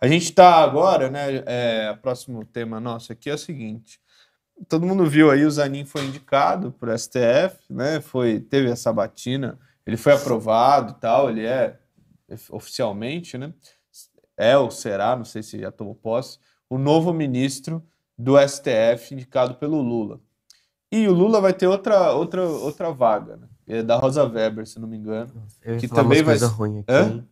A gente está agora, né? É, próximo tema nosso aqui é o seguinte. Todo mundo viu aí, o Zanin foi indicado para o STF, né? Foi, teve a sabatina, ele foi aprovado e tal, ele é oficialmente, né? É ou será, não sei se já tomou posse, o novo ministro do STF indicado pelo Lula. E o Lula vai ter outra, outra, outra vaga, né? É da Rosa Weber, se não me engano. Eu que também vai. Coisa ruim aqui. Hã?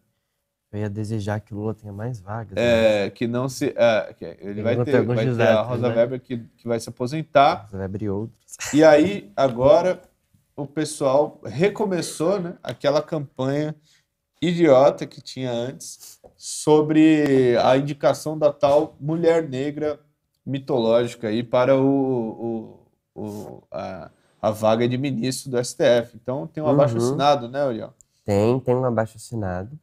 Eu ia desejar que Lula tenha mais vagas. É, né? que não se. É, ele vai ter, vai ter a né? Rosa né? Weber que, que vai se aposentar. Rosa Weber e outros. E aí, agora, o pessoal recomeçou né, aquela campanha idiota que tinha antes sobre a indicação da tal mulher negra mitológica aí para o, o, o a, a, vaga de ministro do STF. Então tem um uhum. abaixo assinado, né, Uriel? Tem, tem um abaixo assinado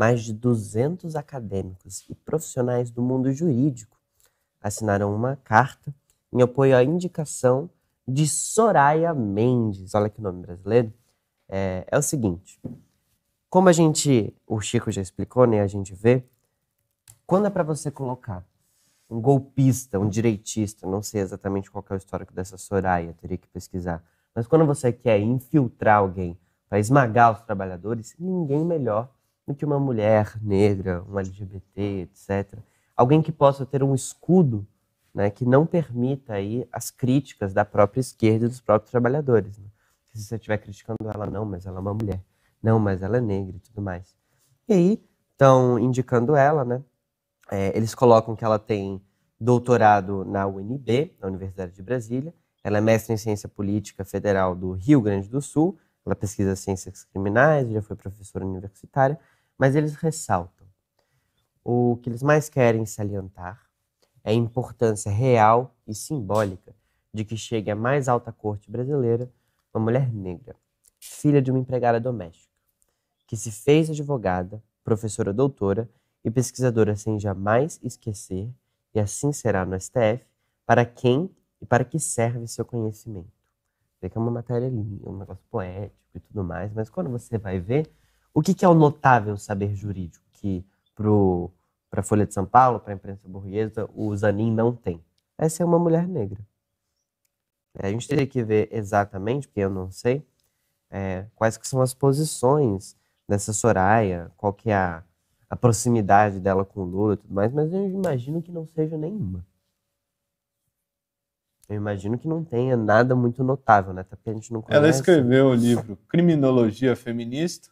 mais de 200 acadêmicos e profissionais do mundo jurídico assinaram uma carta em apoio à indicação de Soraya Mendes. Olha que nome brasileiro. É, é o seguinte: como a gente, o Chico já explicou, né? A gente vê, quando é para você colocar um golpista, um direitista, não sei exatamente qual é o histórico dessa Soraya, teria que pesquisar. Mas quando você quer infiltrar alguém para esmagar os trabalhadores, ninguém melhor que uma mulher negra, um LGBT, etc., alguém que possa ter um escudo né, que não permita aí as críticas da própria esquerda e dos próprios trabalhadores. Né? Se você estiver criticando ela, não, mas ela é uma mulher, não, mas ela é negra e tudo mais. E aí estão indicando ela, né? É, eles colocam que ela tem doutorado na UNB, na Universidade de Brasília, ela é mestre em ciência política federal do Rio Grande do Sul, ela pesquisa ciências criminais, já foi professora universitária, mas eles ressaltam. O que eles mais querem salientar é a importância real e simbólica de que chegue à mais alta corte brasileira uma mulher negra, filha de uma empregada doméstica, que se fez advogada, professora doutora e pesquisadora sem jamais esquecer, e assim será no STF, para quem e para que serve seu conhecimento. Vê que é uma matéria linda, um negócio poético e tudo mais, mas quando você vai ver, o que, que é o notável saber jurídico que para a Folha de São Paulo, para a imprensa burguesa, o Zanin não tem? Essa é uma mulher negra. É, a gente teria que ver exatamente, porque eu não sei, é, quais que são as posições dessa Soraya, qual que é a, a proximidade dela com o Lula e tudo mais, mas eu imagino que não seja nenhuma. Eu imagino que não tenha nada muito notável, né? Até porque a gente não conhece. Ela escreveu o livro Criminologia Feminista,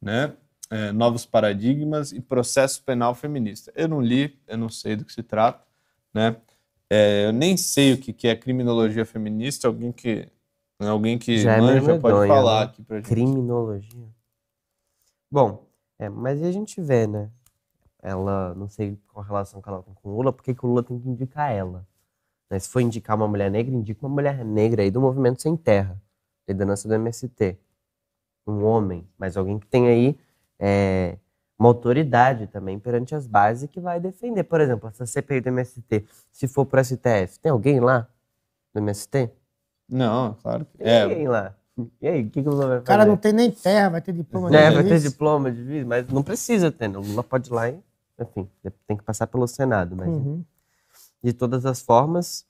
né? É, novos Paradigmas e Processo Penal Feminista. Eu não li, eu não sei do que se trata, né? É, eu nem sei o que, que é criminologia feminista, alguém que né, alguém que já é manja é pode falar né? aqui pra gente. Criminologia. Bom, é, mas a gente vê, né? Ela, não sei qual relação que ela tem com o Lula, porque que o Lula tem que indicar ela. Né? Se for indicar uma mulher negra, indica uma mulher negra aí do Movimento Sem Terra, liderança do MST um homem, mas alguém que tem aí é, uma autoridade também perante as bases que vai defender. Por exemplo, essa CPI do MST, se for para o STF, tem alguém lá do MST? Não, claro que tem. É. Alguém lá. E aí, o que, que o Lula vai fazer? O cara não tem nem terra, vai ter diploma é, de É, vai ter diploma de vice, mas não precisa ter. Né? O Lula pode ir lá e, enfim, tem que passar pelo Senado. Mas, uhum. de todas as formas,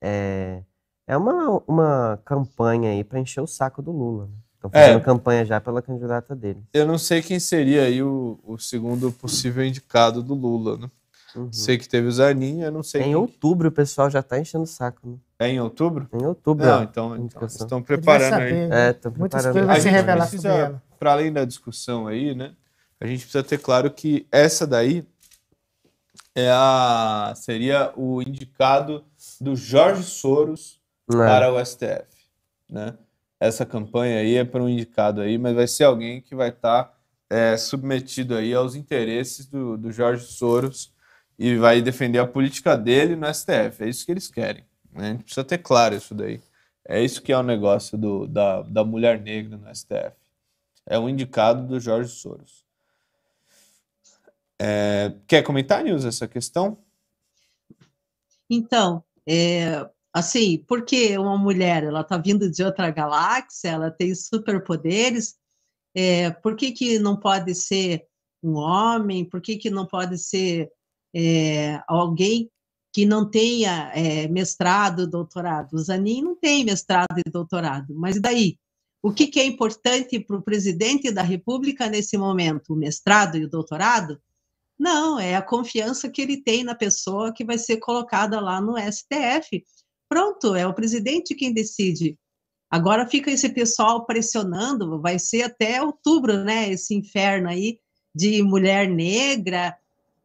é, é uma, uma campanha aí para encher o saco do Lula. Né? Estão fazendo é. campanha já pela candidata dele. Eu não sei quem seria aí o, o segundo possível indicado do Lula, né? Uhum. Sei que teve o Zanin, eu não sei. em outubro o pessoal já está enchendo o saco. Né? É em outubro? Em outubro. Não, então, então estão preparando saber, aí. Né? É, estão preparando. Muitas coisas gente precisa, Para além da discussão aí, né? A gente precisa ter claro que essa daí é a seria o indicado do Jorge Soros é. para o STF, né? essa campanha aí é para um indicado aí, mas vai ser alguém que vai estar tá, é, submetido aí aos interesses do, do Jorge Soros e vai defender a política dele no STF. É isso que eles querem. Né? A gente precisa ter claro isso daí. É isso que é o negócio do, da, da mulher negra no STF. É um indicado do Jorge Soros. É, quer comentar, Nils, essa questão? Então, é, Assim, porque uma mulher, ela está vindo de outra galáxia, ela tem superpoderes, é, por que, que não pode ser um homem? Por que, que não pode ser é, alguém que não tenha é, mestrado, doutorado? O Zanin não tem mestrado e doutorado, mas daí? O que, que é importante para o presidente da República nesse momento? O mestrado e o doutorado? Não, é a confiança que ele tem na pessoa que vai ser colocada lá no STF. Pronto, é o presidente quem decide. Agora fica esse pessoal pressionando, vai ser até outubro, né? Esse inferno aí de mulher negra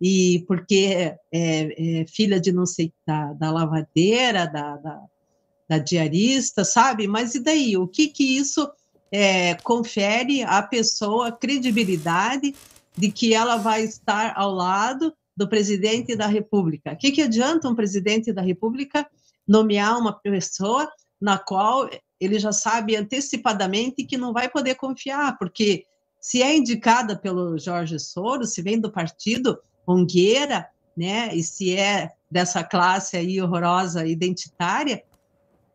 e porque é, é filha de não sei da, da lavadeira, da, da, da, diarista, sabe? Mas e daí? O que que isso é, confere à pessoa credibilidade de que ela vai estar ao lado do presidente da República? O que que adianta um presidente da República? nomear uma pessoa na qual ele já sabe antecipadamente que não vai poder confiar, porque se é indicada pelo Jorge Soros, se vem do partido Ongueira, né, e se é dessa classe aí horrorosa identitária,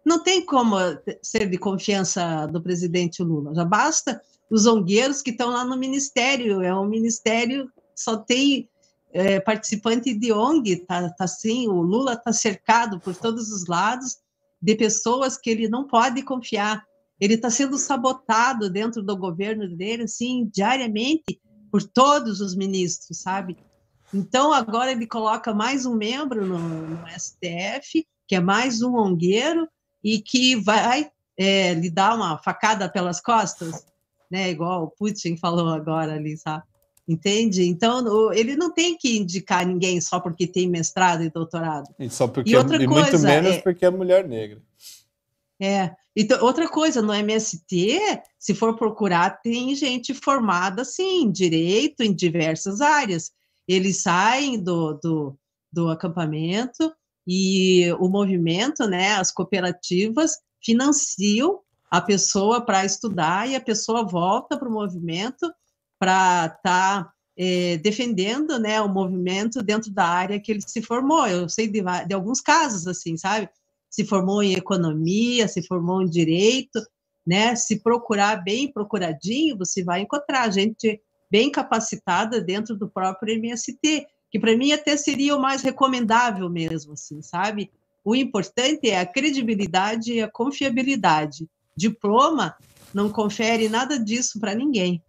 não tem como ser de confiança do presidente Lula. Já basta os ongueiros que estão lá no ministério, é um ministério que só tem é, participante de ONG, tá, tá assim, o Lula está cercado por todos os lados de pessoas que ele não pode confiar. Ele está sendo sabotado dentro do governo dele, assim, diariamente, por todos os ministros, sabe? Então, agora ele coloca mais um membro no, no STF, que é mais um ongueiro, e que vai é, lhe dar uma facada pelas costas, né? Igual o Putin falou agora ali, sabe? entende? Então, ele não tem que indicar ninguém só porque tem mestrado e doutorado. E, só porque, e, outra é, coisa, muito menos é, porque é mulher negra. É. Então, outra coisa, no MST, se for procurar, tem gente formada, sim, em direito, em diversas áreas. Eles saem do, do, do acampamento e o movimento, né, as cooperativas, financiam a pessoa para estudar e a pessoa volta para o movimento para estar tá, é, defendendo né, o movimento dentro da área que ele se formou. Eu sei de, de alguns casos assim, sabe? Se formou em economia, se formou em direito, né? Se procurar bem procuradinho, você vai encontrar gente bem capacitada dentro do próprio MST, que para mim até seria o mais recomendável mesmo, assim, sabe? O importante é a credibilidade e a confiabilidade. Diploma não confere nada disso para ninguém,